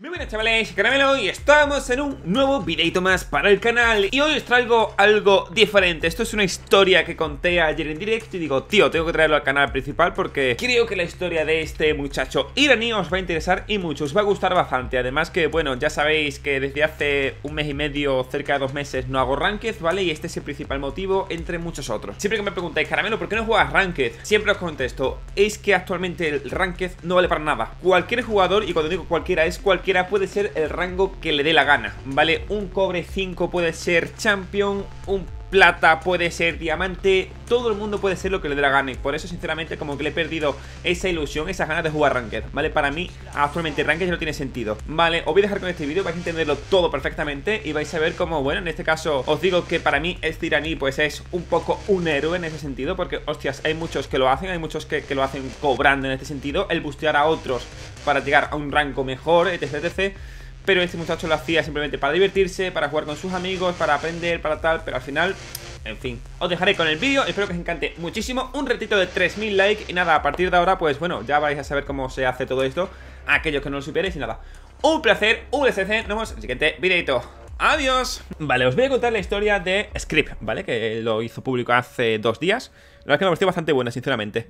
Muy buenas chavales, Caramelo y estamos en un nuevo videito más para el canal Y hoy os traigo algo diferente, esto es una historia que conté ayer en directo Y digo, tío, tengo que traerlo al canal principal porque creo que la historia de este muchacho iraní os va a interesar y mucho Os va a gustar bastante, además que, bueno, ya sabéis que desde hace un mes y medio, cerca de dos meses no hago Ranked, ¿vale? Y este es el principal motivo, entre muchos otros Siempre que me preguntáis, Caramelo, ¿por qué no juegas Ranked? Siempre os contesto, es que actualmente el Ranked no vale para nada Cualquier jugador, y cuando digo cualquiera es cualquier puede ser el rango que le dé la gana, ¿vale? Un cobre 5 puede ser champion, un plata, puede ser diamante, todo el mundo puede ser lo que le dé la gana. por eso, sinceramente, como que le he perdido esa ilusión, esas ganas de jugar Ranked, ¿vale? Para mí, actualmente Ranked ya no tiene sentido, ¿vale? Os voy a dejar con este vídeo, vais a entenderlo todo perfectamente y vais a ver cómo, bueno, en este caso os digo que para mí este iraní pues es un poco un héroe en ese sentido, porque, hostias, hay muchos que lo hacen, hay muchos que, que lo hacen cobrando en este sentido, el bustear a otros para llegar a un rango mejor, etc, etc pero este muchacho lo hacía simplemente para divertirse, para jugar con sus amigos, para aprender, para tal, pero al final... En fin, os dejaré con el vídeo, espero que os encante muchísimo, un retito de 3000 likes y nada, a partir de ahora pues bueno, ya vais a saber cómo se hace todo esto, aquellos que no lo supierais y nada. Un placer, un nos vemos en el siguiente videito. ¡Adiós! Vale, os voy a contar la historia de Script, ¿vale? Que lo hizo público hace dos días. La verdad es que me pareció bastante buena, sinceramente.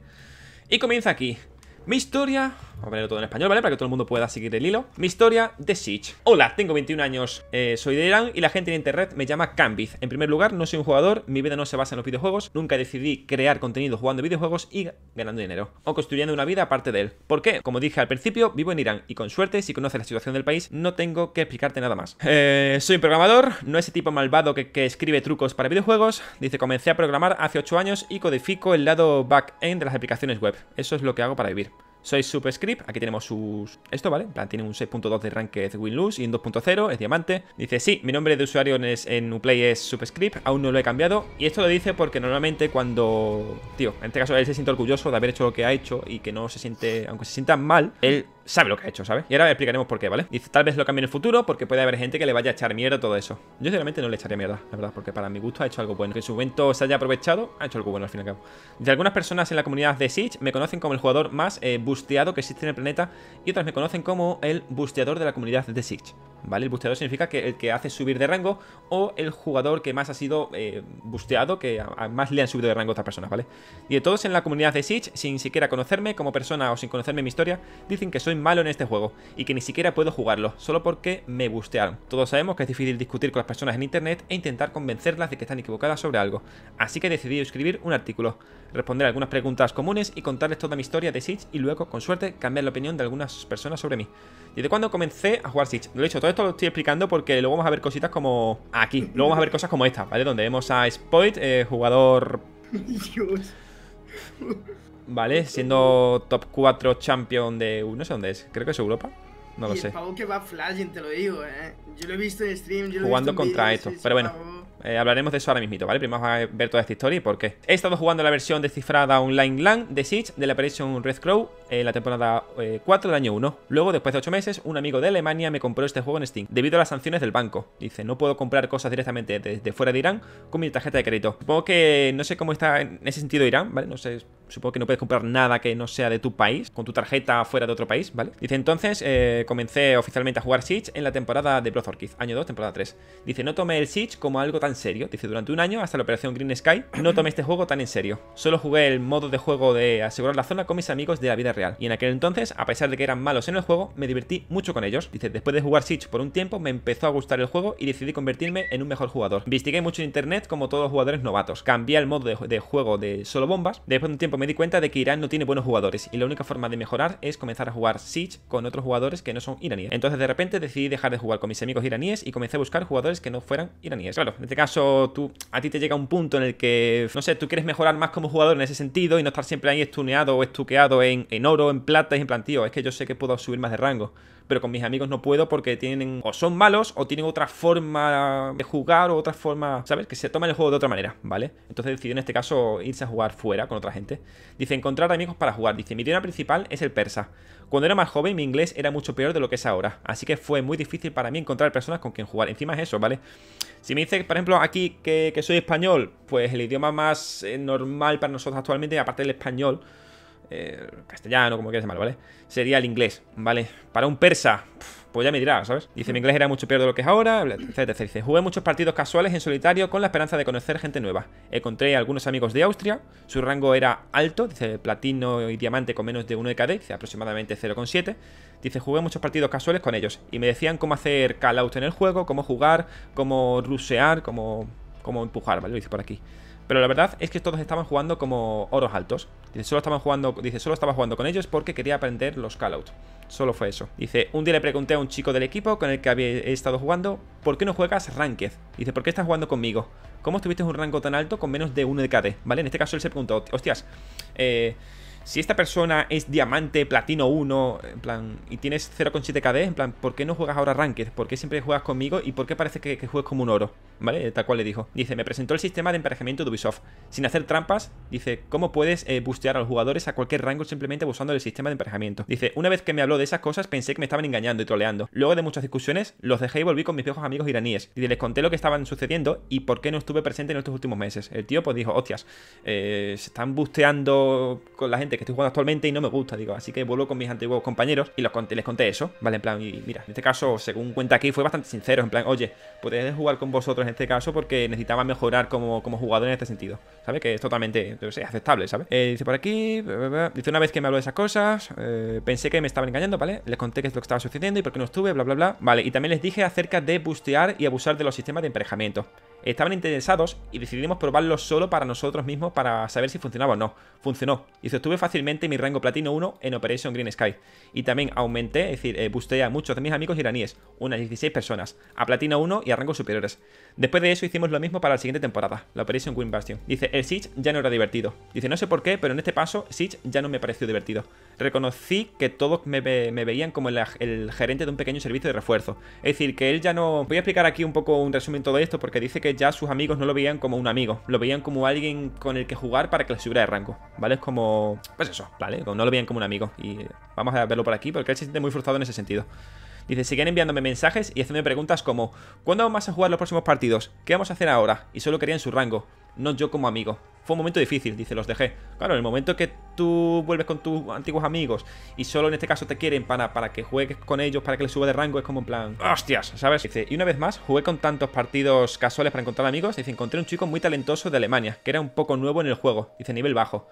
Y comienza aquí. Mi historia Vamos a ponerlo todo en español, ¿vale? Para que todo el mundo pueda seguir el hilo. Mi historia de Siege. Hola, tengo 21 años, eh, soy de Irán y la gente en internet me llama Cambiz. En primer lugar, no soy un jugador, mi vida no se basa en los videojuegos, nunca decidí crear contenido jugando videojuegos y ganando dinero. O construyendo una vida aparte de él. ¿Por qué? Como dije al principio, vivo en Irán y con suerte, si conoces la situación del país, no tengo que explicarte nada más. Eh, soy un programador, no ese tipo malvado que, que escribe trucos para videojuegos. Dice, comencé a programar hace 8 años y codifico el lado back-end de las aplicaciones web. Eso es lo que hago para vivir. Soy Superscript, aquí tenemos sus... Esto, ¿vale? En plan, tiene un 6.2 de rank de win-lose y un 2.0, es diamante. Dice, sí, mi nombre de usuario en, es, en Uplay es Superscript, aún no lo he cambiado. Y esto lo dice porque normalmente cuando... Tío, en este caso él se siente orgulloso de haber hecho lo que ha hecho y que no se siente... Aunque se sienta mal, él sabe lo que ha hecho, ¿sabes? Y ahora explicaremos por qué, ¿vale? Dice, tal vez lo cambie en el futuro porque puede haber gente que le vaya a echar mierda todo eso. Yo sinceramente no le echaré mierda, la verdad, porque para mi gusto ha hecho algo bueno. Que en su momento se haya aprovechado, ha hecho algo bueno al fin y al cabo. De algunas personas en la comunidad de Siege me conocen como el jugador más eh, busteado que existe en el planeta y otras me conocen como el busteador de la comunidad de Siege. ¿vale? El busteador significa que el que hace subir de rango o el jugador que más ha sido eh, busteado, que más le han subido de rango a otras personas, ¿vale? Y de todos en la comunidad de Siege, sin siquiera conocerme como persona o sin conocerme mi historia, dicen que soy malo en este juego y que ni siquiera puedo jugarlo, solo porque me bustearon. Todos sabemos que es difícil discutir con las personas en internet e intentar convencerlas de que están equivocadas sobre algo, así que he decidido escribir un artículo, responder algunas preguntas comunes y contarles toda mi historia de Siege y luego, con suerte, cambiar la opinión de algunas personas sobre mí. ¿Desde cuándo comencé a jugar Siege? Lo he hecho todo esto lo estoy explicando porque luego vamos a ver cositas como aquí. Luego vamos a ver cosas como esta, ¿vale? Donde vemos a Spoit, eh, jugador... Vale, siendo top 4 champion de... No sé dónde es, creo que es Europa. No lo sé. que va flashing, te lo digo, ¿eh? Yo lo he visto en stream, Jugando contra esto, pero bueno. Eh, hablaremos de eso ahora mismito, ¿vale? Primero vamos a ver toda esta historia y por qué. He estado jugando la versión descifrada online LAN de Siege de la Operation Red Crow en la temporada 4 eh, del año 1. Luego, después de 8 meses, un amigo de Alemania me compró este juego en Steam debido a las sanciones del banco. Dice, no puedo comprar cosas directamente desde fuera de Irán con mi tarjeta de crédito. Supongo que no sé cómo está en ese sentido Irán, ¿vale? No sé supongo que no puedes comprar nada que no sea de tu país, con tu tarjeta fuera de otro país, ¿vale? Dice, entonces eh, comencé oficialmente a jugar Siege en la temporada de Blood Orchid, año 2, temporada 3. Dice, no tomé el Siege como algo tan serio. Dice, durante un año, hasta la operación Green Sky, no tomé este juego tan en serio. Solo jugué el modo de juego de asegurar la zona con mis amigos de la vida real. Y en aquel entonces, a pesar de que eran malos en el juego, me divertí mucho con ellos. Dice, después de jugar Siege por un tiempo, me empezó a gustar el juego y decidí convertirme en un mejor jugador. Investigué mucho en internet como todos los jugadores novatos. Cambié el modo de, de juego de solo bombas. Después de un tiempo me di cuenta de que Irán no tiene buenos jugadores y la única forma de mejorar es comenzar a jugar Siege con otros jugadores que no son iraníes. Entonces de repente decidí dejar de jugar con mis amigos iraníes y comencé a buscar jugadores que no fueran iraníes. Claro, en este caso tú a ti te llega un punto en el que, no sé, tú quieres mejorar más como jugador en ese sentido y no estar siempre ahí estuneado o estuqueado en, oro, en plata y en plantío. Es que yo sé que puedo subir más de rango pero con mis amigos no puedo porque tienen o son malos o tienen otra forma de jugar o otra forma, ¿sabes? Que se toma el juego de otra manera, ¿vale? Entonces decidió en este caso irse a jugar fuera con otra gente. Dice, encontrar amigos para jugar. Dice, mi idioma principal es el persa. Cuando era más joven mi inglés era mucho peor de lo que es ahora, así que fue muy difícil para mí encontrar personas con quien jugar. Encima es eso, ¿vale? Si me dice, por ejemplo, aquí que, que soy español, pues el idioma más eh, normal para nosotros actualmente, aparte del español, eh, castellano, como quieras llamarlo, ¿vale? Sería el inglés, ¿vale? Para un persa, pues ya me dirá, ¿sabes? Dice, mi inglés era mucho peor de lo que es ahora, etc. Dice, jugué muchos partidos casuales en solitario con la esperanza de conocer gente nueva. Encontré algunos amigos de Austria, su rango era alto, dice, platino y diamante con menos de 1 de KD, dice, aproximadamente 0,7. Dice, jugué muchos partidos casuales con ellos y me decían cómo hacer call en el juego, cómo jugar, cómo rusear, cómo, cómo empujar, ¿vale? Lo dice por aquí. Pero la verdad es que todos estaban jugando como oros altos. Dice, solo estaban jugando, dice, solo estaba jugando con ellos porque quería aprender los callouts. Solo fue eso. Dice, un día le pregunté a un chico del equipo con el que había estado jugando, ¿por qué no juegas Ranked? Dice, ¿por qué estás jugando conmigo? ¿Cómo estuviste en un rango tan alto con menos de 1 de KD? ¿Vale? En este caso él se preguntó, hostias, eh si esta persona es diamante, platino 1, en plan, y tienes 0,7 KD, en plan, ¿por qué no juegas ahora Ranked? ¿Por qué siempre juegas conmigo? ¿Y por qué parece que, juegas como un oro? ¿Vale? Tal cual le dijo. Dice, me presentó el sistema de emparejamiento de Ubisoft. Sin hacer trampas, dice, ¿cómo puedes eh, bustear a los jugadores a cualquier rango simplemente usando el sistema de emparejamiento? Dice, una vez que me habló de esas cosas, pensé que me estaban engañando y troleando. Luego de muchas discusiones, los dejé y volví con mis viejos amigos iraníes. Y les conté lo que estaban sucediendo y por qué no estuve presente en estos últimos meses. El tío pues dijo, hostias, eh, se están busteando con la gente que estoy jugando actualmente y no me gusta, digo. Así que vuelvo con mis antiguos compañeros y les conté eso, ¿vale? En plan, y mira, en este caso, según cuenta aquí, fue bastante sincero, en plan, oye, podéis jugar con vosotros en este caso porque necesitaba mejorar como, como jugador en este sentido, ¿sabes? Que es totalmente, entonces aceptable, ¿sabes? Eh, dice por aquí, dice una vez que me habló de esas cosas, eh, pensé que me estaban engañando, ¿vale? Les conté qué es lo que estaba sucediendo y por qué no estuve, bla, bla, bla. Vale, y también les dije acerca de bustear y abusar de los sistemas de emparejamiento estaban interesados y decidimos probarlo solo para nosotros mismos para saber si funcionaba o no. Funcionó y sostuve fácilmente mi rango platino 1 en Operation Green Sky. Y también aumenté, es decir, eh, a muchos de mis amigos iraníes, unas 16 personas, a platino 1 y a rangos superiores. Después de eso hicimos lo mismo para la siguiente temporada, la Operation Green Bastion. Dice, el Siege ya no era divertido. Dice, no sé por qué, pero en este paso Siege ya no me pareció divertido reconocí que todos me, veían como el, gerente de un pequeño servicio de refuerzo. Es decir, que él ya no... Voy a explicar aquí un poco un resumen de todo esto porque dice que ya sus amigos no lo veían como un amigo, lo veían como alguien con el que jugar para que le subiera de rango, ¿vale? Es como... Pues eso, ¿vale? No lo veían como un amigo y vamos a verlo por aquí porque él se siente muy frustrado en ese sentido. Dice, siguen enviándome mensajes y haciéndome preguntas como ¿Cuándo vamos a jugar los próximos partidos? ¿Qué vamos a hacer ahora? Y solo querían su rango, no yo como amigo fue un momento difícil, dice, los dejé. Claro, en el momento que tú vuelves con tus antiguos amigos y solo en este caso te quieren para, para que juegues con ellos, para que les suba de rango, es como en plan, hostias, ¿sabes? Dice, y una vez más, jugué con tantos partidos casuales para encontrar amigos, dice, encontré un chico muy talentoso de Alemania, que era un poco nuevo en el juego, dice, nivel bajo.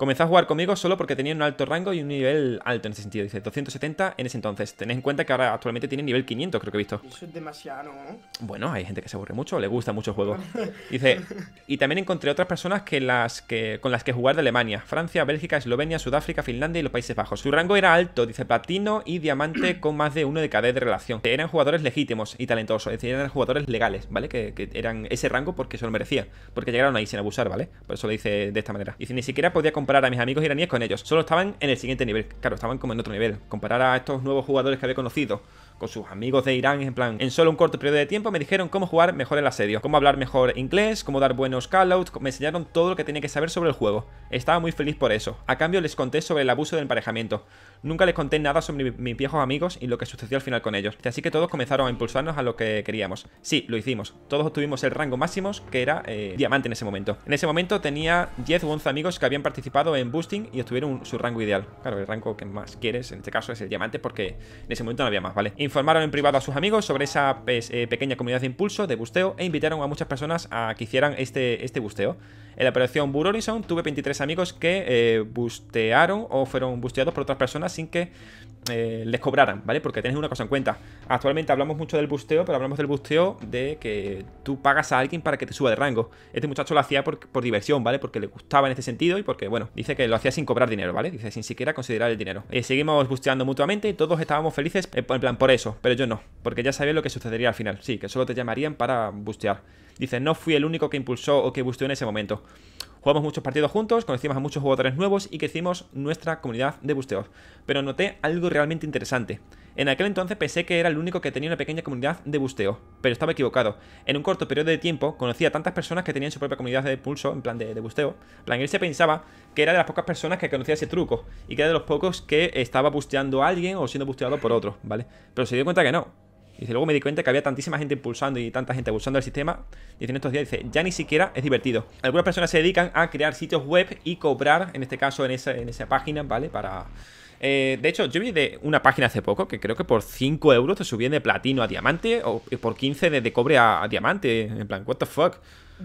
Comenzó a jugar conmigo solo porque tenía un alto rango y un nivel alto en ese sentido. Dice 270 en ese entonces. tenés en cuenta que ahora actualmente tiene nivel 500, creo que he visto. Eso es demasiado, Bueno, hay gente que se aburre mucho, le gusta mucho el juego. Dice, y también encontré otras personas que las que, con las que jugar de Alemania, Francia, Bélgica, Eslovenia, Sudáfrica, Finlandia y los Países Bajos. Su rango era alto, dice platino y diamante con más de uno de cada de relación. Eran jugadores legítimos y talentosos, es decir, eran jugadores legales, ¿vale? Que, eran ese rango porque se lo merecía. porque llegaron ahí sin abusar, ¿vale? Por eso lo dice de esta manera. Dice, ni siquiera podía comparar a mis amigos iraníes con ellos. Solo estaban en el siguiente nivel. Claro, estaban como en otro nivel. Comparar a estos nuevos jugadores que había conocido con sus amigos de Irán, en plan, en solo un corto periodo de tiempo me dijeron cómo jugar mejor el asedio, cómo hablar mejor inglés, cómo dar buenos callouts, me enseñaron todo lo que tenía que saber sobre el juego. Estaba muy feliz por eso. A cambio les conté sobre el abuso del emparejamiento. Nunca les conté nada sobre mis viejos amigos y lo que sucedió al final con ellos. Así que todos comenzaron a impulsarnos a lo que queríamos. Sí, lo hicimos. Todos obtuvimos el rango máximo, que era eh, diamante en ese momento. En ese momento tenía 10 o 11 amigos que habían participado en boosting y obtuvieron su rango ideal. Claro, el rango que más quieres en este caso es el diamante porque en ese momento no había más, ¿vale? Informaron en privado a sus amigos sobre esa pues, eh, pequeña comunidad de impulso de busteo e invitaron a muchas personas a que hicieran este, este busteo. En la operación Burorison tuve 23 amigos que eh, bustearon o fueron busteados por otras personas sin que eh, les cobraran, ¿vale? Porque tenéis una cosa en cuenta. Actualmente hablamos mucho del busteo, pero hablamos del busteo de que tú pagas a alguien para que te suba de rango. Este muchacho lo hacía por, por diversión, ¿vale? Porque le gustaba en ese sentido y porque, bueno, dice que lo hacía sin cobrar dinero, ¿vale? Dice sin siquiera considerar el dinero. seguimos busteando mutuamente y todos estábamos felices, en plan, por eso pero yo no, porque ya sabía lo que sucedería al final. Sí, que solo te llamarían para bustear. Dice, no fui el único que impulsó o que busteó en ese momento. Jugamos muchos partidos juntos, conocimos a muchos jugadores nuevos y crecimos nuestra comunidad de busteos. Pero noté algo realmente interesante. En aquel entonces pensé que era el único que tenía una pequeña comunidad de busteo, pero estaba equivocado. En un corto periodo de tiempo conocía a tantas personas que tenían su propia comunidad de pulso, en plan de, de busteo. En plan, él se pensaba que era de las pocas personas que conocía ese truco y que era de los pocos que estaba busteando a alguien o siendo busteado por otro, ¿vale? Pero se dio cuenta que no. Dice, luego me di cuenta que había tantísima gente impulsando y tanta gente abusando del sistema. Y en estos días, dice, ya ni siquiera es divertido. Algunas personas se dedican a crear sitios web y cobrar, en este caso, en esa, página, ¿vale? Para... Eh, de hecho, yo vi de una página hace poco que creo que por 5 euros te subían de platino a diamante o por 15 de, cobre a, a diamante. En plan, what the fuck?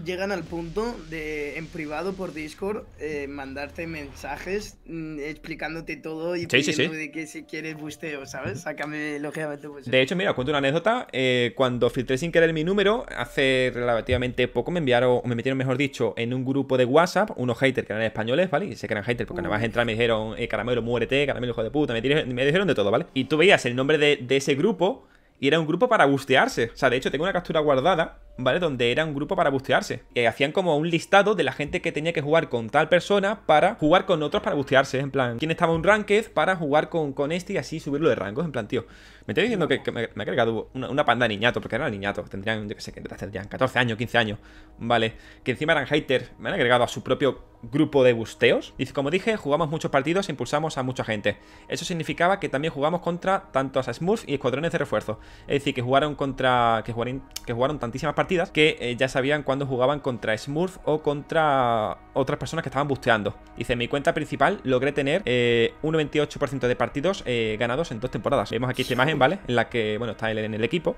llegan al punto de en privado por Discord eh, mandarte mensajes mm, explicándote todo y sí, de que si quieres busteo, ¿sabes? Sácame lógicamente pues, busteo. De eh. hecho, mira, cuento una anécdota. Eh, cuando filtré sin querer mi número, hace relativamente poco me enviaron, o me metieron, mejor dicho, en un grupo de WhatsApp, unos haters que eran españoles, ¿vale? Y sé que eran haters porque nada más entrar me dijeron, eh, caramelo, muérete, caramelo, hijo de puta, me, dijeron de todo, ¿vale? Y tú veías el nombre de, de ese grupo y era un grupo para bustearse. O sea, de hecho, tengo una captura guardada ¿vale? Donde era un grupo para bustearse. Y hacían como un listado de la gente que tenía que jugar con tal persona para jugar con otros para bustearse. En plan, ¿quién estaba en un ranked para jugar con, con este y así subirlo de rangos? En plan, tío, me estoy diciendo que, me, ha agregado una, panda de niñatos, porque eran niñatos, tendrían, yo qué sé, tendrían 14 años, 15 años, ¿vale? Que encima eran haters, me han agregado a su propio grupo de busteos. Y como dije, jugamos muchos partidos e impulsamos a mucha gente. Eso significaba que también jugamos contra tantos Smurfs y escuadrones de refuerzo. Es decir, que jugaron contra. que jugaron, que jugaron tantísimas partidas que eh, ya sabían cuando jugaban contra Smurf o contra otras personas que estaban busteando. Dice, en mi cuenta principal logré tener eh, un 98% de partidos eh, ganados en dos temporadas. Vemos aquí esta imagen, ¿vale? En la que, bueno, está él en el equipo.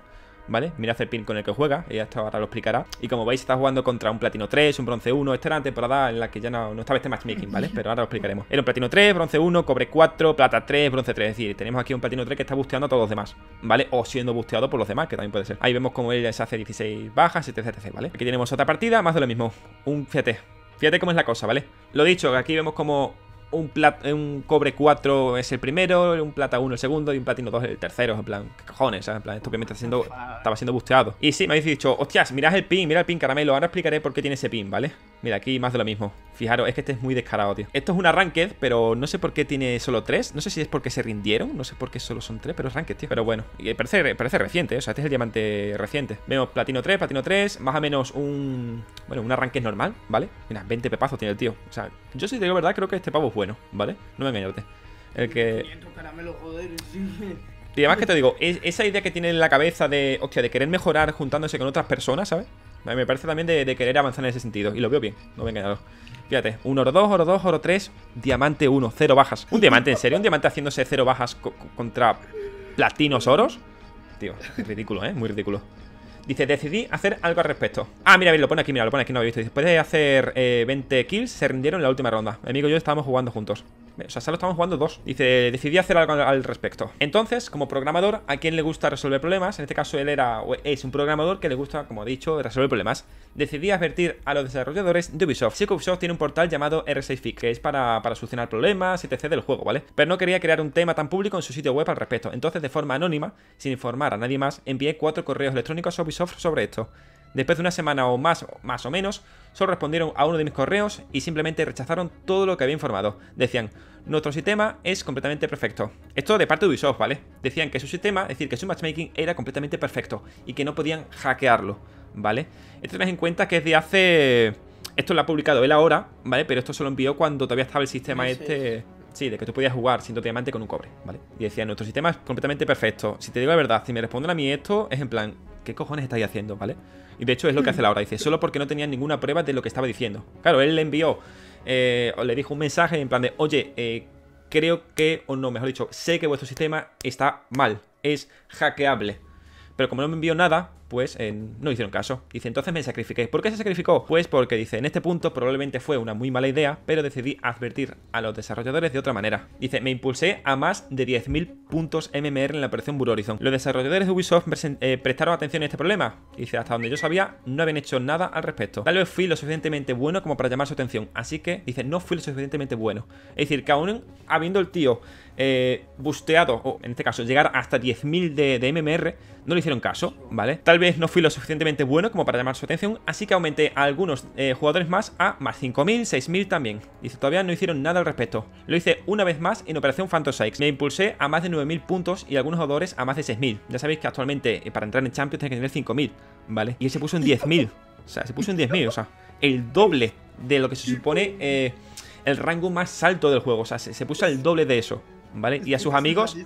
¿vale? mira el pin con el que juega, ya hasta ahora lo explicará. Y como veis, está jugando contra un platino 3, un bronce 1. Esta era la temporada en la que ya no, estaba este matchmaking, ¿vale? Pero ahora lo explicaremos. Era un platino 3, bronce 1, cobre 4, plata 3, bronce 3. Es decir, tenemos aquí un platino 3 que está busteando a todos los demás, ¿vale? O siendo busteado por los demás, que también puede ser. Ahí vemos cómo él se hace 16 bajas, etc, etc, ¿vale? Aquí tenemos otra partida, más de lo mismo. Un, fíjate, fíjate cómo es la cosa, ¿vale? Lo dicho, aquí vemos cómo un, un cobre 4 es el primero, un plata 1 el segundo y un platino 2 el tercero. En plan, ¿qué cojones? En plan, esto que me está haciendo, estaba siendo busteado. Y sí, me habéis dicho, hostias, mirad el pin, mira el pin caramelo. Ahora explicaré por qué tiene ese pin, ¿vale? Mira, aquí más de lo mismo. Fijaros, es que este es muy descarado, tío. Esto es un ranked, pero no sé por qué tiene solo tres. No sé si es porque se rindieron, no sé por qué solo son tres, pero es ranked, tío. Pero bueno, eh, parece, parece reciente, ¿eh? o sea, este es el diamante reciente. Vemos platino 3, platino 3, más o menos un... Bueno, un ranked normal, ¿vale? Mira, 20 pepazos tiene el tío. O sea, yo sí te digo verdad, creo que este pavo es bueno, ¿vale? No me engañarte. El que... Y además que te digo, esa idea que tiene en la cabeza de, hostia, de querer mejorar juntándose con otras personas, ¿sabes? me parece también de, querer avanzar en ese sentido. Y lo veo bien, no me he engañado. Fíjate, un oro 2, oro 2, oro 3, diamante 1, 0 bajas. ¿Un diamante en serio? ¿Un diamante haciéndose 0 bajas contra platinos oros? Tío, ridículo, ¿eh? Muy ridículo. Dice, decidí hacer algo al respecto. Ah, mira, mira lo pone aquí, mira, lo pone aquí, no lo había visto. Después de hacer 20 eh, kills, se rindieron en la última ronda. Mi amigo y yo estábamos jugando juntos. O sea, solo estamos jugando dos. Dice, decidí hacer algo al respecto. Entonces, como programador, ¿a quien le gusta resolver problemas? En este caso, él era es un programador que le gusta, como he dicho, resolver problemas. Decidí advertir a los desarrolladores de Ubisoft. Sí que Ubisoft tiene un portal llamado R6Fix, que es para, para solucionar problemas, etc. del juego, ¿vale? Pero no quería crear un tema tan público en su sitio web al respecto. Entonces, de forma anónima, sin informar a nadie más, envié cuatro correos electrónicos a Ubisoft sobre esto. Después de una semana o más, más o menos, solo respondieron a uno de mis correos y simplemente rechazaron todo lo que había informado. Decían, nuestro sistema es completamente perfecto. Esto de parte de Ubisoft, ¿vale? Decían que su sistema, es decir, que su matchmaking era completamente perfecto y que no podían hackearlo, ¿vale? Esto tenés en cuenta que es de hace... Esto lo ha publicado él ahora, ¿vale? Pero esto se lo envió cuando todavía estaba el sistema ah, este... Sí, de que tú podías jugar siendo diamante con un cobre, ¿vale? Y decían nuestro sistema es completamente perfecto. Si te digo la verdad, si me responden a mí esto, es en plan, ¿qué cojones estáis haciendo? ¿Vale? Y de hecho es lo que hace Laura, dice, solo porque no tenía ninguna prueba de lo que estaba diciendo. Claro, él le envió, o eh, le dijo un mensaje en plan de, oye, eh, creo que, o no, mejor dicho, sé que vuestro sistema está mal, es hackeable. Pero como no me envió nada, pues eh, no hicieron caso. Dice, entonces me sacrifiqué. ¿Por qué se sacrificó? Pues porque dice, en este punto probablemente fue una muy mala idea, pero decidí advertir a los desarrolladores de otra manera. Dice, me impulsé a más de 10.000 puntos MMR en la operación Blue Horizon. Los desarrolladores de Ubisoft eh, prestaron atención a este problema. Dice, hasta donde yo sabía, no habían hecho nada al respecto. Tal vez fui lo suficientemente bueno como para llamar su atención. Así que, dice, no fui lo suficientemente bueno. Es decir, que aún habiendo el tío eh, busteado, o en este caso llegar hasta 10.000 de, de, MMR, no le hicieron caso, ¿vale? Tal vez no fui lo suficientemente bueno como para llamar su atención, así que aumenté a algunos eh, jugadores más a más 5.000, 6.000 también. Y todavía no hicieron nada al respecto. Lo hice una vez más en Operación Phantom Sykes. Me impulsé a más de 9.000 puntos y algunos jugadores a más de 6.000. Ya sabéis que actualmente eh, para entrar en Champions tiene que tener 5.000, ¿vale? Y se puso en 10.000. O sea, se puso en 10.000, o sea, el doble de lo que se supone eh, el rango más alto del juego. O sea, se puso el doble de eso. ¿vale? Y a sus amigos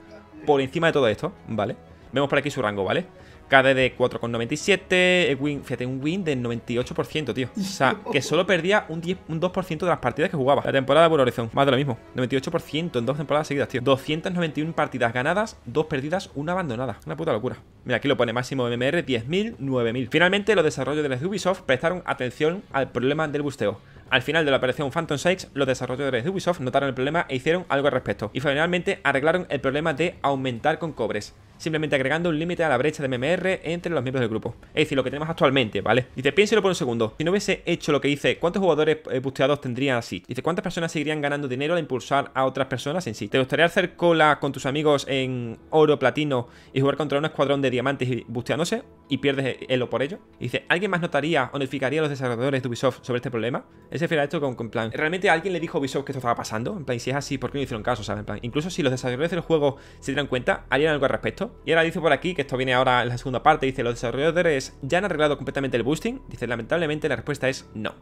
por encima de todo esto, ¿vale? Vemos por aquí su rango, ¿vale? KD de 4,97, eh, win, fíjate, un win del 98%, tío. O sea, que solo perdía un, 2% de las partidas que jugaba. La temporada por Horizon, más de lo mismo. 98% en dos temporadas seguidas, tío. 291 partidas ganadas, dos perdidas, una abandonada. Una puta locura. Mira, aquí lo pone máximo MMR, 10.000, 9.000. Finalmente, los desarrollos de Ubisoft prestaron atención al problema del busteo al final de la operación Phantom Sykes, los desarrolladores de Ubisoft notaron el problema e hicieron algo al respecto. Y finalmente arreglaron el problema de aumentar con cobres, simplemente agregando un límite a la brecha de MMR entre los miembros del grupo. Es decir, lo que tenemos actualmente, ¿vale? Dice, piénselo por un segundo. Si no hubiese hecho lo que hice, ¿cuántos jugadores eh, busteados tendrían así? Dice, ¿cuántas personas seguirían ganando dinero al impulsar a otras personas en sí? ¿Te gustaría hacer cola con tus amigos en oro, platino y jugar contra un escuadrón de diamantes y busteándose? y pierdes o por ello. dice, ¿alguien más notaría o notificaría a los desarrolladores de Ubisoft sobre este problema? Ese se a esto con, plan, ¿realmente alguien le dijo a Ubisoft que esto estaba pasando? En plan, si es así, ¿por qué no hicieron caso? ¿sabes? En plan, incluso si los desarrolladores del juego se dieran cuenta, harían algo al respecto. Y ahora dice por aquí, que esto viene ahora en la segunda parte, dice, los desarrolladores ya han arreglado completamente el boosting. Dice, lamentablemente la respuesta es no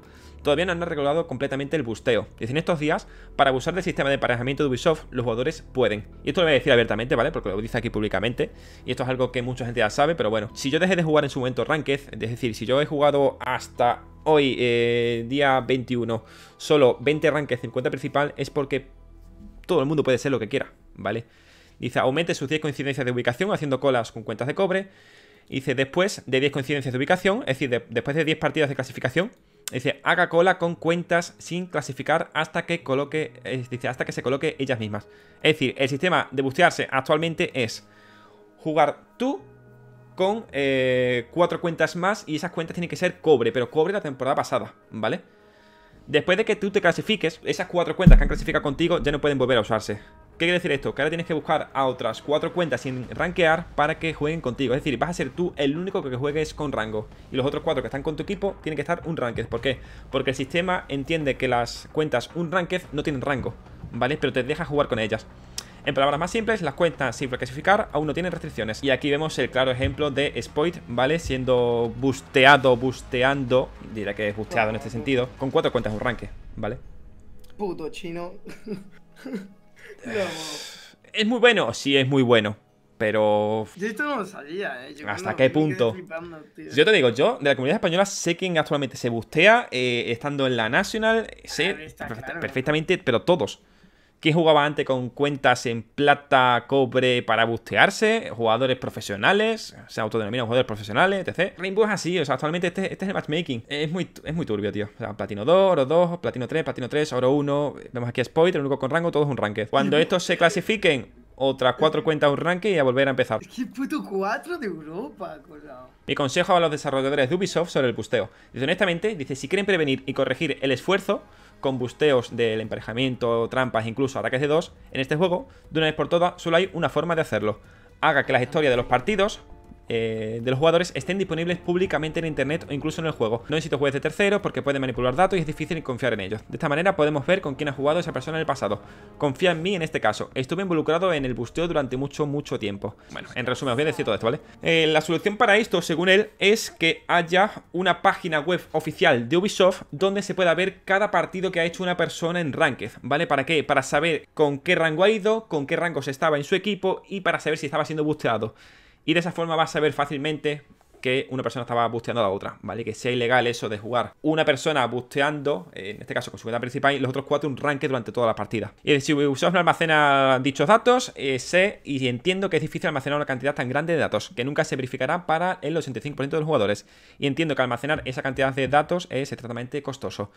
todavía no han regulado completamente el busteo. Dicen estos días, para abusar del sistema de emparejamiento de Ubisoft, los jugadores pueden. Y esto lo voy a decir abiertamente, ¿vale? Porque lo dice aquí públicamente. Y esto es algo que mucha gente ya sabe, pero bueno. Si yo dejé de jugar en su momento Ranked, es decir, si yo he jugado hasta hoy, eh, día 21, solo 20 Ranked, 50 principal, es porque todo el mundo puede ser lo que quiera, ¿vale? Dice, aumente sus 10 coincidencias de ubicación haciendo colas con cuentas de cobre. Dice, después de 10 coincidencias de ubicación, es decir, después de 10 partidas de clasificación, Dice, haga cola con cuentas sin clasificar hasta que coloque. dice, hasta que se coloque ellas mismas. Es decir, el sistema de bustearse actualmente es jugar tú con eh, cuatro cuentas más y esas cuentas tienen que ser cobre, pero cobre la temporada pasada, ¿vale? Después de que tú te clasifiques, esas cuatro cuentas que han clasificado contigo ya no pueden volver a usarse. ¿Qué quiere decir esto? Que ahora tienes que buscar a otras cuatro cuentas sin rankear para que jueguen contigo. Es decir, vas a ser tú el único que juegues con rango. Y los otros cuatro que están con tu equipo tienen que estar un ranked. ¿Por qué? Porque el sistema entiende que las cuentas un ranked no tienen rango, ¿vale? Pero te deja jugar con ellas. En palabras más simples, las cuentas sin clasificar aún no tienen restricciones. Y aquí vemos el claro ejemplo de Spoit, ¿vale? Siendo busteado, busteando, dirá que es busteado en este sentido, con cuatro cuentas un ranque, ¿vale? Puto chino. Es muy bueno, sí, es muy bueno. Pero. Yo esto no eh. ¿Hasta qué punto? yo te digo, yo de la comunidad española sé quién actualmente se bustea, eh, estando en la National, sé ah, perfectamente, pero todos. ¿Quién jugaba antes con cuentas en plata, cobre para bustearse? Jugadores profesionales, se autodenominan jugadores profesionales, etc. Rainbow es así, o sea, actualmente este, este es el matchmaking. Es muy, es muy turbio, tío. O sea, platino 2, oro 2, platino 3, platino 3, oro 1. Vemos aquí a Spoit, el único con rango, todo es un ranked. Cuando estos se clasifiquen, otras cuatro cuentas un ranking y a volver a empezar. ¿Qué puto 4 de Europa, colado? Mi consejo a los desarrolladores de Ubisoft sobre el busteo. honestamente, dice, si quieren prevenir y corregir el esfuerzo, con busteos del emparejamiento, trampas, incluso ataques de dos, en este juego, de una vez por todas, solo hay una forma de hacerlo. Haga que las historias de los partidos eh, de los jugadores estén disponibles públicamente en internet o incluso en el juego. No necesito sitios de terceros porque pueden manipular datos y es difícil confiar en ellos. De esta manera podemos ver con quién ha jugado esa persona en el pasado. Confía en mí en este caso. Estuve involucrado en el busteo durante mucho, mucho tiempo. Bueno, en resumen, os voy a decir todo esto, ¿vale? Eh, la solución para esto, según él, es que haya una página web oficial de Ubisoft donde se pueda ver cada partido que ha hecho una persona en Ranked, ¿vale? ¿Para qué? Para saber con qué rango ha ido, con qué rangos estaba en su equipo y para saber si estaba siendo busteado. Y de esa forma vas a ver fácilmente que una persona estaba busteando a la otra, ¿vale? Que sea ilegal eso de jugar una persona busteando, en este caso con su cuenta principal, y los otros cuatro un ranking durante toda la partida. Y si Ubisoft no almacena dichos datos, eh, sé y entiendo que es difícil almacenar una cantidad tan grande de datos, que nunca se verificará para el 85% de los jugadores. Y entiendo que almacenar esa cantidad de datos es extremadamente costoso.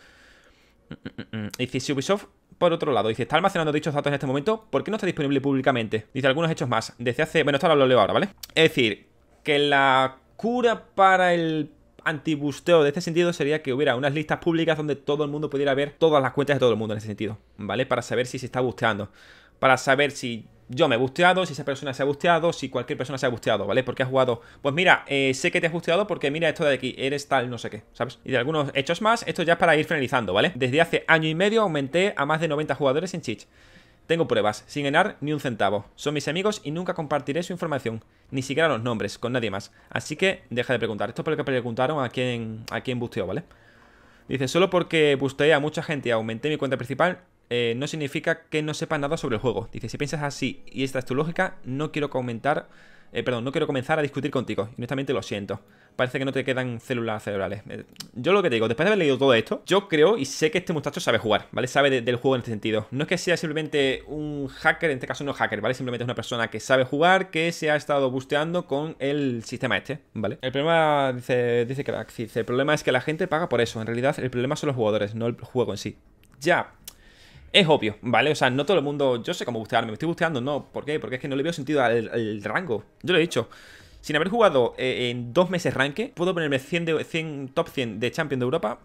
Y mm, mm, mm, si Ubisoft por otro lado, y dice, está almacenando dichos datos en este momento, ¿por qué no está disponible públicamente? Dice, algunos hechos más. Desde hace... Bueno, esto lo leo ahora, ¿vale? Es decir, que la cura para el antibusteo de este sentido sería que hubiera unas listas públicas donde todo el mundo pudiera ver todas las cuentas de todo el mundo en ese sentido, ¿vale? Para saber si se está busteando, para saber si yo me he busteado, si esa persona se ha busteado, si cualquier persona se ha busteado, ¿vale? Porque ha jugado, pues mira, eh, sé que te has busteado porque mira esto de aquí, eres tal, no sé qué, ¿sabes? Y de algunos hechos más, esto ya es para ir finalizando, ¿vale? Desde hace año y medio aumenté a más de 90 jugadores en Chich. Tengo pruebas, sin ganar ni un centavo. Son mis amigos y nunca compartiré su información, ni siquiera los nombres, con nadie más. Así que deja de preguntar. Esto es por lo que preguntaron a quién, a quién busteó, ¿vale? Dice, solo porque busteé a mucha gente y aumenté mi cuenta principal, eh, no significa que no sepa nada sobre el juego. Dice, si piensas así y esta es tu lógica, no quiero comentar, eh, perdón, no quiero comenzar a discutir contigo. Y Honestamente lo siento. Parece que no te quedan células cerebrales. Eh, yo lo que te digo, después de haber leído todo esto, yo creo y sé que este muchacho sabe jugar, ¿vale? Sabe del juego en este sentido. No es que sea simplemente un hacker, en este caso no hacker, ¿vale? Simplemente es una persona que sabe jugar, que se ha estado busteando con el sistema este, ¿vale? El problema, dice, dice Crack, dice, el problema es que la gente paga por eso. En realidad el problema son los jugadores, no el juego en sí. Ya, es obvio, ¿vale? O sea, no todo el mundo... Yo sé cómo bustearme, me estoy busteando, no. ¿Por qué? Porque es que no le veo sentido al, rango. Yo lo he dicho. Sin haber jugado eh, en dos meses ranque, puedo ponerme 100 de, top 100 de Champion de Europa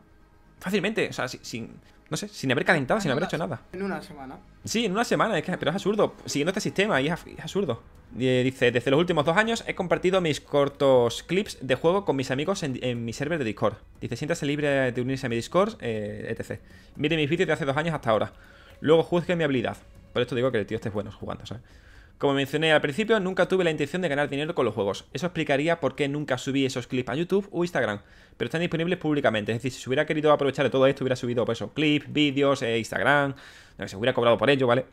fácilmente. O sea, sin, no sé, sin haber calentado, sin haber hecho nada. En una semana. Sí, en una semana, es que, pero es absurdo. Siguiendo este sistema, es, absurdo. Eh, dice, desde los últimos dos años he compartido mis cortos clips de juego con mis amigos en, mi server de Discord. Dice, siéntase libre de unirse a mi Discord, eh, etc. Mire mis vídeos de hace dos años hasta ahora. Luego juzguen mi habilidad. Por esto digo que el tío esté bueno jugando, ¿sabes? Como mencioné al principio, nunca tuve la intención de ganar dinero con los juegos. Eso explicaría por qué nunca subí esos clips a YouTube o Instagram, pero están disponibles públicamente. Es decir, si hubiera querido aprovechar de todo esto, hubiera subido pues, esos clips, vídeos, eh, Instagram, Se hubiera cobrado por ello, ¿vale?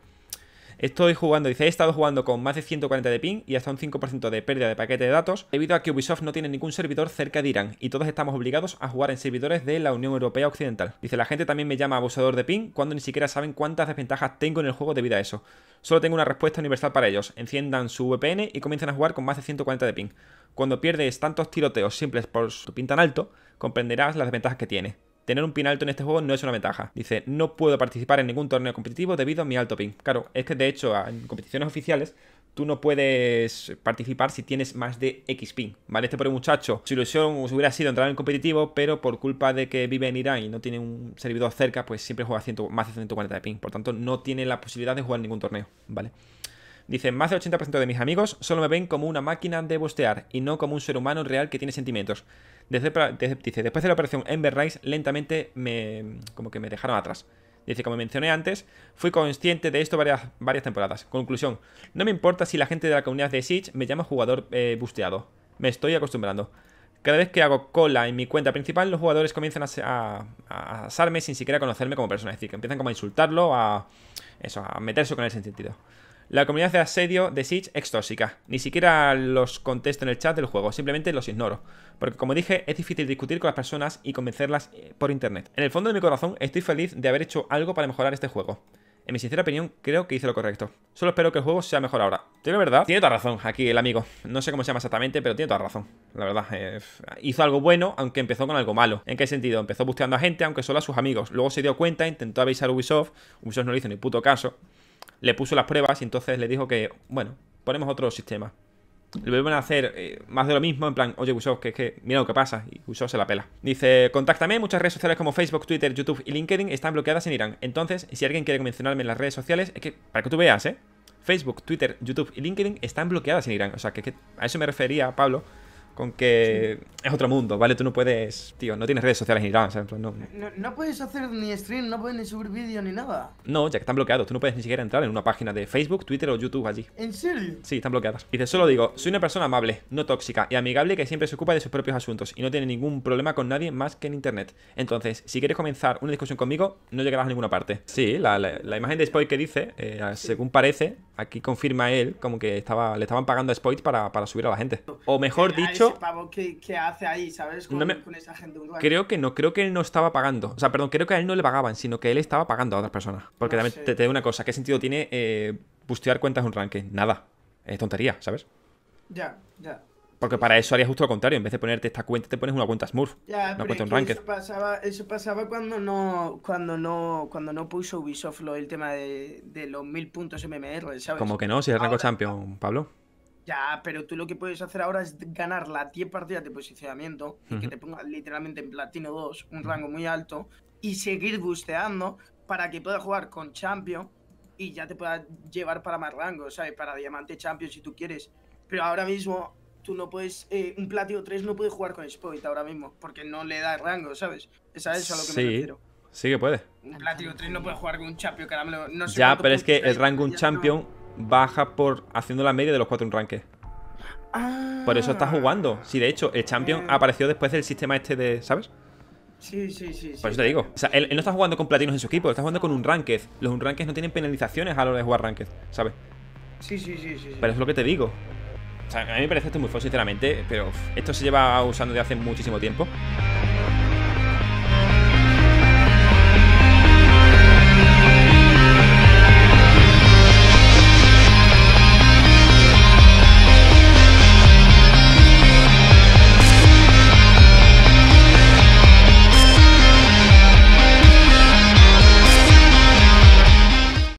Estoy jugando, dice, he estado jugando con más de 140 de ping y hasta un 5% de pérdida de paquete de datos, debido a que Ubisoft no tiene ningún servidor cerca de Irán y todos estamos obligados a jugar en servidores de la Unión Europea Occidental. Dice, la gente también me llama abusador de ping cuando ni siquiera saben cuántas desventajas tengo en el juego debido a eso. Solo tengo una respuesta universal para ellos. Enciendan su VPN y comiencen a jugar con más de 140 de ping. Cuando pierdes tantos tiroteos simples por tu pin tan alto, comprenderás las desventajas que tiene. Tener un pin alto en este juego no es una ventaja. Dice, no puedo participar en ningún torneo competitivo debido a mi alto pin. Claro, es que de hecho en competiciones oficiales tú no puedes participar si tienes más de X pin, ¿vale? Este pobre muchacho, su ilusión hubiera sido entrar en competitivo, pero por culpa de que vive en Irán y no tiene un servidor cerca, pues siempre juega más de 140 de pin. Por tanto, no tiene la posibilidad de jugar ningún torneo, ¿vale? Dice, más del 80% de mis amigos solo me ven como una máquina de bustear y no como un ser humano real que tiene sentimientos. Desde, dice, después de la operación Ember Rise, lentamente me, como que me dejaron atrás. Dice, como mencioné antes, fui consciente de esto varias, temporadas. Conclusión, no me importa si la gente de la comunidad de Siege me llama jugador eh, busteado. Me estoy acostumbrando. Cada vez que hago cola en mi cuenta principal, los jugadores comienzan a, a, asarme sin siquiera conocerme como persona. Es decir, que empiezan como a insultarlo, a, eso, a meterse con ese sentido. La comunidad de asedio de Siege es tóxica. Ni siquiera los contesto en el chat del juego, simplemente los ignoro. Porque como dije, es difícil discutir con las personas y convencerlas eh, por internet. En el fondo de mi corazón estoy feliz de haber hecho algo para mejorar este juego. En mi sincera opinión, creo que hice lo correcto. Solo espero que el juego sea mejor ahora. Tiene verdad. Tiene toda razón aquí el amigo. No sé cómo se llama exactamente, pero tiene toda razón. La verdad, eh, hizo algo bueno, aunque empezó con algo malo. ¿En qué sentido? Empezó busteando a gente, aunque solo a sus amigos. Luego se dio cuenta, intentó avisar a Ubisoft. Ubisoft no le hizo ni puto caso le puso las pruebas y entonces le dijo que, bueno, ponemos otro sistema. Le vuelven a hacer eh, más de lo mismo, en plan, oye, Ubisoft, que es que mira lo que pasa. Y Ubisoft se la pela. Dice, contáctame, muchas redes sociales como Facebook, Twitter, YouTube y LinkedIn están bloqueadas en Irán. Entonces, si alguien quiere mencionarme en las redes sociales, es que, para que tú veas, ¿eh? Facebook, Twitter, YouTube y LinkedIn están bloqueadas en Irán. O sea, que a eso me refería Pablo con que es otro mundo, ¿vale? Tú no puedes, tío, no tienes redes sociales ni nada, no, puedes hacer ni stream, no puedes ni subir vídeo ni nada. No, ya que están bloqueados, tú no puedes ni siquiera entrar en una página de Facebook, Twitter o YouTube allí. ¿En serio? Sí, están bloqueadas. Dice, solo digo, soy una persona amable, no tóxica y amigable que siempre se ocupa de sus propios asuntos y no tiene ningún problema con nadie más que en Internet. Entonces, si quieres comenzar una discusión conmigo, no llegarás a ninguna parte. Sí, la, imagen de Spoit que dice, eh, según parece, aquí confirma él como que estaba, le estaban pagando a Spoit para subir a la gente. O mejor ah, dicho hace ahí, ¿sabes? Creo que no, creo que él no estaba pagando. O sea, perdón, creo que a él no le pagaban, sino que él estaba pagando a otras personas. Porque también te, te, digo una cosa, ¿qué sentido tiene eh, bustear cuentas en un ranking? Nada. Es tontería, ¿sabes? Ya, ya. Porque para eso harías justo lo contrario. En vez de ponerte esta cuenta, te pones una cuenta Smurf. una cuenta Eso pasaba, eso pasaba cuando no cuando no cuando no puso Ubisoft el tema de, los mil puntos MMR, ¿sabes? Como que no, si es el rango champion, Pablo. Ya, pero tú lo que puedes hacer ahora es ganar la 10 partidas de posicionamiento y que te ponga literalmente en platino 2, un rango muy alto, y seguir busteando para que puedas jugar con Champion y ya te puedas llevar para más rangos, ¿sabes? Para Diamante Champion si tú quieres. Pero ahora mismo tú no puedes, eh, un platino 3 no puede jugar con Spoit ahora mismo, porque no le da rango, ¿sabes? es a lo que sí. me refiero. Sí que puede. Un platino 3 no puede jugar con un Champion, caramelo. ya, pero es que el rango un Champion baja por haciendo la media de los cuatro un Por eso está ah. jugando. si de hecho, el Champion apareció después del sistema este de. ¿Sabes? Sí, sí, sí. Por eso te digo. O sea, él, no está jugando con platinos en su equipo, está jugando con un ranked. Los un ranked no tienen penalizaciones a la hora de jugar ranked, ¿sabes? Sí, sí, sí, sí. Pero es lo que te digo. a mí me parece esto muy fuerte, sinceramente, pero esto se lleva usando de hace muchísimo tiempo.